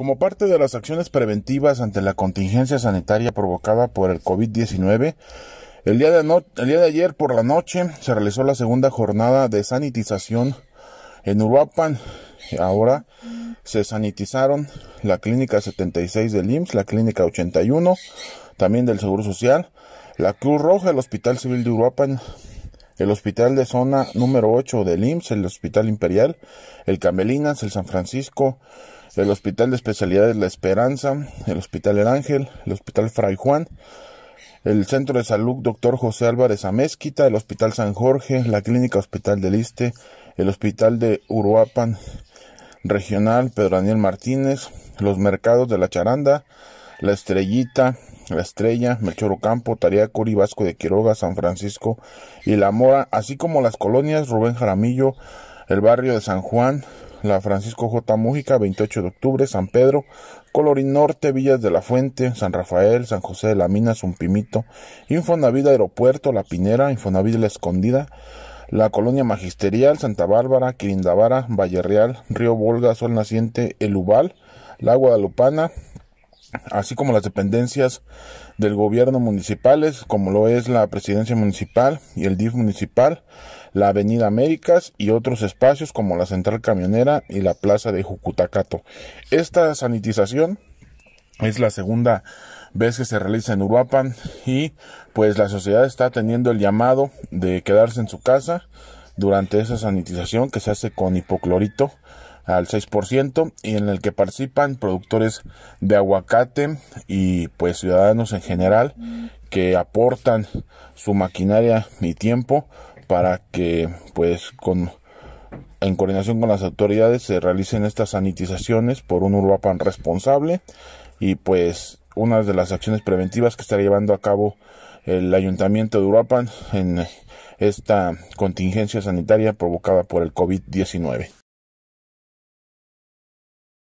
Como parte de las acciones preventivas ante la contingencia sanitaria provocada por el COVID-19, el, día de ayer por la noche se realizó la segunda jornada de sanitización en Uruapan. Ahora se sanitizaron la clínica 76 del IMSS, la clínica 81, también del Seguro Social, la Cruz Roja, el Hospital Civil de Uruapan, el Hospital de Zona número 8 del IMSS, el Hospital Imperial, el Camelinas, el San Francisco, el Hospital de Especialidades La Esperanza, el Hospital El Ángel, el Hospital Fray Juan, el Centro de Salud Doctor José Álvarez Amezquita, el Hospital San Jorge, la Clínica Hospital del este el Hospital de Uruapan Regional Pedro Daniel Martínez, los mercados de La Charanda, La Estrellita, la Estrella, Melchor Ocampo, Tariacuri, Vasco de Quiroga, San Francisco y La Mora, así como las colonias Rubén Jaramillo, el barrio de San Juan, la Francisco J. Mújica, 28 de octubre, San Pedro, Colorín Norte, Villas de la Fuente, San Rafael, San José de la Mina, Zumpimito, Infonavit Aeropuerto, La Pinera, Infonavit La Escondida, la Colonia Magisterial, Santa Bárbara, Quirindavara, Valle Real, Río Volga, Sol Naciente, El Ubal, La Guadalupana, así como las dependencias del gobierno municipales, como lo es la presidencia municipal y el DIF municipal, la Avenida Américas y otros espacios como la central camionera y la plaza de Jucutacato. Esta sanitización es la segunda vez que se realiza en Uruapan y pues la sociedad está teniendo el llamado de quedarse en su casa durante esa sanitización que se hace con hipoclorito al 6% y en el que participan productores de aguacate y pues ciudadanos en general que aportan su maquinaria y tiempo para que pues con en coordinación con las autoridades se realicen estas sanitizaciones por un Uruapan responsable y pues una de las acciones preventivas que está llevando a cabo el ayuntamiento de Uruapan en esta contingencia sanitaria provocada por el COVID-19.